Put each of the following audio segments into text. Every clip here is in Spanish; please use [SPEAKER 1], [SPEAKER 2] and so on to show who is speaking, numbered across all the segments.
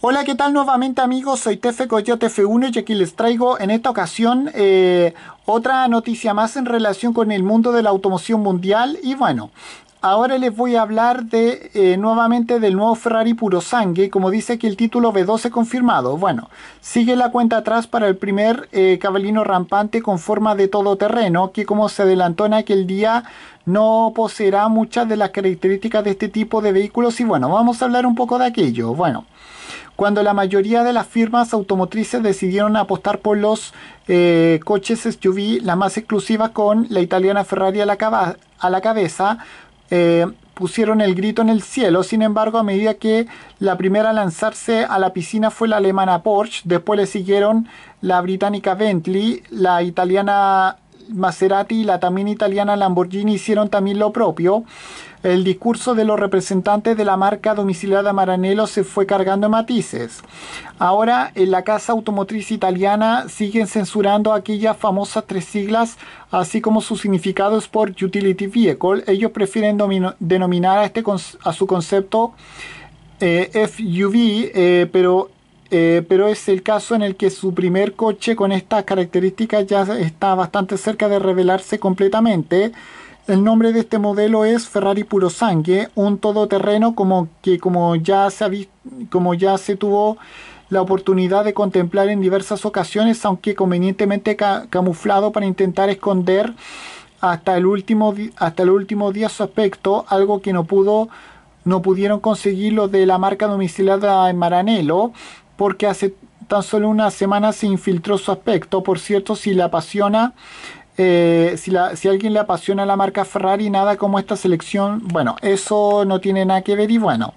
[SPEAKER 1] Hola, ¿qué tal nuevamente amigos? Soy Tefe Coyote F1 y aquí les traigo en esta ocasión eh, otra noticia más en relación con el mundo de la automoción mundial y bueno... Ahora les voy a hablar de eh, nuevamente del nuevo Ferrari puro sangue, como dice aquí el título B12 confirmado. Bueno, sigue la cuenta atrás para el primer eh, cabalino rampante con forma de todoterreno, que como se adelantó en aquel día no poseerá muchas de las características de este tipo de vehículos y bueno, vamos a hablar un poco de aquello. Bueno, cuando la mayoría de las firmas automotrices decidieron apostar por los eh, coches SUV, la más exclusiva con la italiana Ferrari a la, cabeza, eh, pusieron el grito en el cielo. Sin embargo, a medida que la primera a lanzarse a la piscina fue la alemana Porsche, después le siguieron la británica Bentley, la italiana Maserati y la también italiana Lamborghini hicieron también lo propio. El discurso de los representantes de la marca domiciliada Maranello se fue cargando en matices. Ahora, en la casa automotriz italiana siguen censurando aquellas famosas tres siglas, así como sus significados por Utility Vehicle. Ellos prefieren denominar a, este a su concepto eh, FUV, eh, pero eh, pero es el caso en el que su primer coche con estas características ya está bastante cerca de revelarse completamente. El nombre de este modelo es Ferrari Puro Sangue, un todoterreno como que como ya se, tuvo la oportunidad de contemplar en diversas ocasiones, aunque convenientemente camuflado para intentar esconder hasta el último hasta el último día su aspecto, algo que no pudo no pudieron conseguir los de la marca domiciliada en Maranello, porque hace tan solo una semana se infiltró su aspecto. Por cierto, si le apasiona eh, si, la, si alguien le apasiona la marca Ferrari, nada como esta selección, bueno, eso no tiene nada que ver y bueno.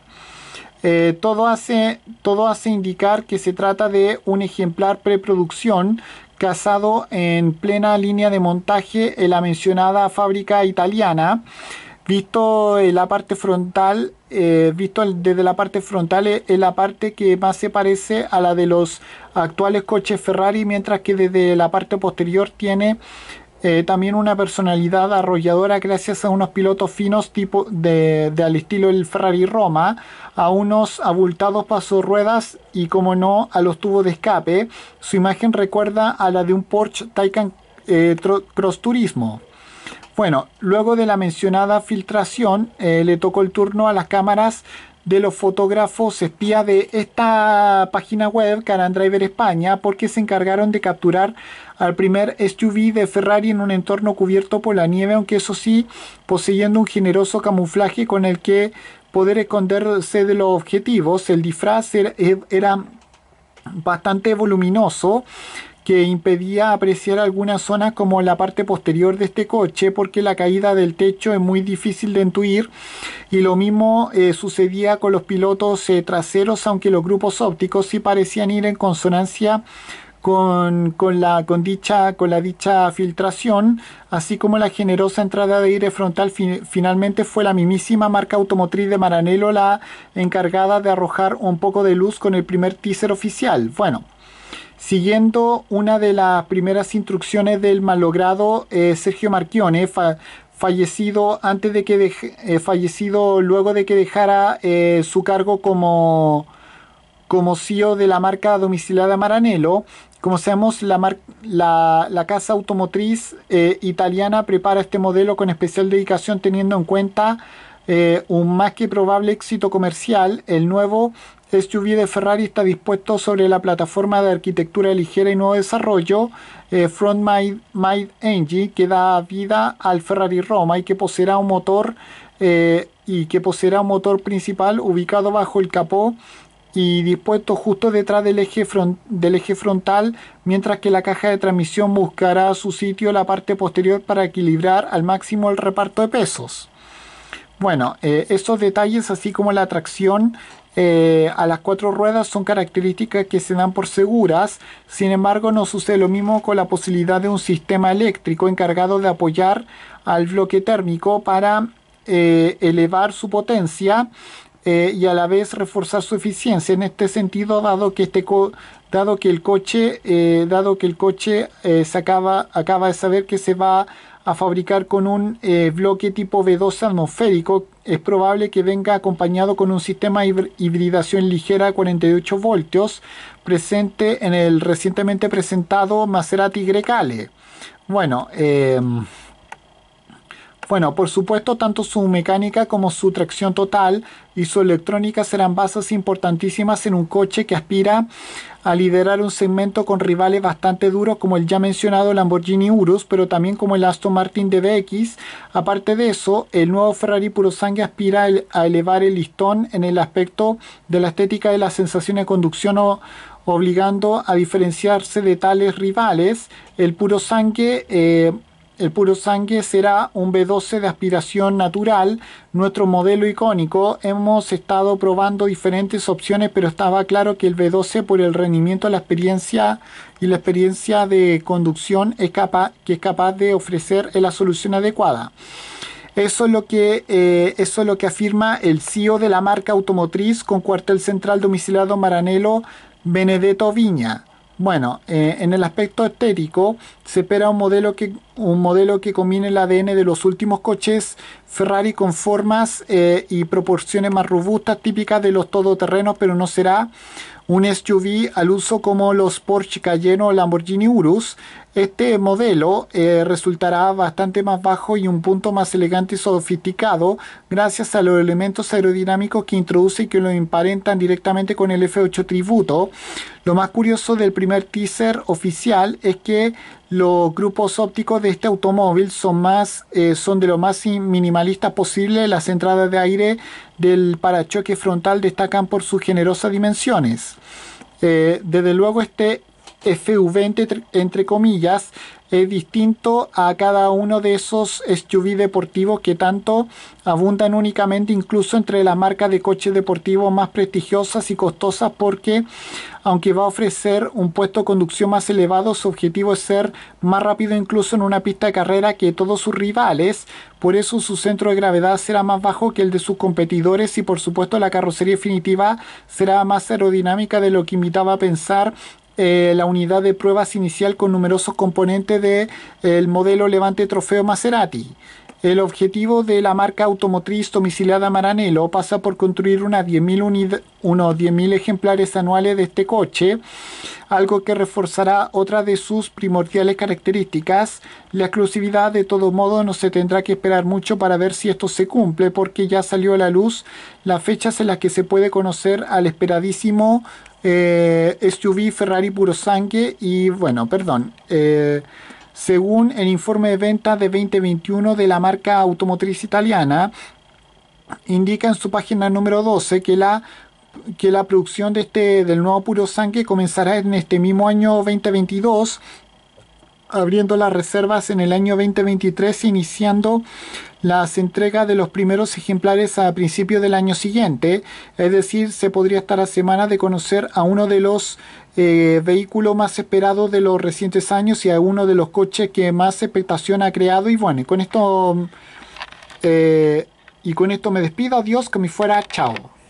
[SPEAKER 1] Eh, todo, hace, todo hace indicar que se trata de un ejemplar preproducción casado en plena línea de montaje en la mencionada fábrica italiana. Visto en la parte frontal, eh, visto desde la parte frontal es la parte que más se parece a la de los actuales coches Ferrari, mientras que desde la parte posterior tiene eh, también una personalidad arrolladora gracias a unos pilotos finos tipo de, al estilo el Ferrari Roma, a unos abultados pasos ruedas y como no a los tubos de escape. Su imagen recuerda a la de un Porsche Taycan eh, Cross Turismo. Bueno, luego de la mencionada filtración eh, le tocó el turno a las cámaras de los fotógrafos espía de esta página web, Carandriver Driver España, porque se encargaron de capturar al primer SUV de Ferrari en un entorno cubierto por la nieve, aunque eso sí, poseyendo un generoso camuflaje con el que poder esconderse de los objetivos. El disfraz era bastante voluminoso que impedía apreciar algunas zonas como la parte posterior de este coche porque la caída del techo es muy difícil de intuir y lo mismo eh, sucedía con los pilotos eh, traseros aunque los grupos ópticos sí parecían ir en consonancia con, la, con, dicha, con la dicha filtración, así como la generosa entrada de aire frontal, finalmente fue la mismísima marca automotriz de Maranello la encargada de arrojar un poco de luz con el primer teaser oficial. Bueno, siguiendo una de las primeras instrucciones del malogrado eh, Sergio Marchione, fallecido antes de que eh, fallecido luego de que dejara eh, su cargo como como CEO de la marca domiciliada Maranello. Como sabemos, la, la, la casa automotriz italiana prepara este modelo con especial dedicación teniendo en cuenta eh, un más que probable éxito comercial, el nuevo SUV de Ferrari está dispuesto sobre la plataforma de arquitectura ligera y nuevo desarrollo eh, Front Mind Engine que da vida al Ferrari Roma y que poseerá un motor eh, y que poseerá un motor principal ubicado bajo el capó y dispuesto justo detrás del eje, del eje frontal, mientras que la caja de transmisión buscará su sitio en la parte posterior para equilibrar al máximo el reparto de pesos. Bueno, eh, esos detalles, así como la tracción eh, a las cuatro ruedas, son características que se dan por seguras. Sin embargo, no sucede lo mismo con la posibilidad de un sistema eléctrico encargado de apoyar al bloque térmico para eh, elevar su potencia y a la vez reforzar su eficiencia. En este sentido, dado que este dado que el coche, dado que el coche acaba, acaba de saber que se va a fabricar con un eh, bloque tipo V2 atmosférico, es probable que venga acompañado con un sistema de hibridación ligera de 48 voltios presente en el recientemente presentado Maserati Grecale. Bueno, eh, bueno, por supuesto, tanto su mecánica como su tracción total y su electrónica serán bases importantísimas en un coche que aspira a liderar un segmento con rivales bastante duros como el ya mencionado Lamborghini Urus, pero también como el Aston Martin DBX. Aparte de eso, el nuevo Ferrari puro sangue aspira a elevar el listón en el aspecto de la estética de la sensación de conducción obligando a diferenciarse de tales rivales. El puro sangue eh, el puro sangue será un B12 de aspiración natural, nuestro modelo icónico. Hemos estado probando diferentes opciones, pero estaba claro que el B12 por el rendimiento, la experiencia y la experiencia de conducción es capaz, que es capaz de ofrecer la solución adecuada. Eso es, lo que, eh, eso es lo que afirma el CEO de la marca automotriz con cuartel central domiciliado Maranelo Benedetto Viña. Bueno, eh, en el aspecto estético se espera un modelo, que, un modelo que combine el ADN de los últimos coches Ferrari con formas eh, y proporciones más robustas típicas de los todoterrenos, pero no será un SUV al uso como los Porsche Cayenne o Lamborghini Urus. Este modelo eh, resultará bastante más bajo y un punto más elegante y sofisticado gracias a los elementos aerodinámicos que introduce y que lo emparentan directamente con el F8 Tributo. Lo más curioso del primer teaser oficial es que los grupos ópticos de este automóvil son, más, eh, son de lo más minimalista posible. Las entradas de aire del parachoque frontal destacan por sus generosas dimensiones. Eh, desde luego este ...FU20 entre comillas es distinto a cada uno de esos SUV deportivos que tanto abundan únicamente incluso entre las marcas de coches deportivos más prestigiosas y costosas porque aunque va a ofrecer un puesto de conducción más elevado, su objetivo es ser más rápido incluso en una pista de carrera que todos sus rivales, por eso su centro de gravedad será más bajo que el de sus competidores y por supuesto la carrocería definitiva será más aerodinámica de lo que invitaba a pensar eh, la unidad de pruebas inicial con numerosos componentes del modelo Levante Trofeo Maserati. El objetivo de la marca automotriz domiciliada Maranelo pasa por construir unos 10.000 ejemplares anuales de este coche, algo que reforzará otra de sus primordiales características. La exclusividad de todo modo no se tendrá que esperar mucho para ver si esto se cumple porque ya salió a la luz las fechas en las que se puede conocer al esperadísimo eh, SUV Ferrari puro y bueno, perdón. Eh, según el informe de venta de 2021 de la marca automotriz italiana, indica en su página número 12 que la que la producción de este, del nuevo puro sangre comenzará en este mismo año 2022 abriendo las reservas en el año 2023, iniciando las entregas de los primeros ejemplares a principios del año siguiente. Es decir, se podría estar a semanas de conocer a uno de los eh, vehículos más esperados de los recientes años y a uno de los coches que más expectación ha creado. Y bueno, con esto, eh, y con esto me despido. Adiós, que me fuera. Chao.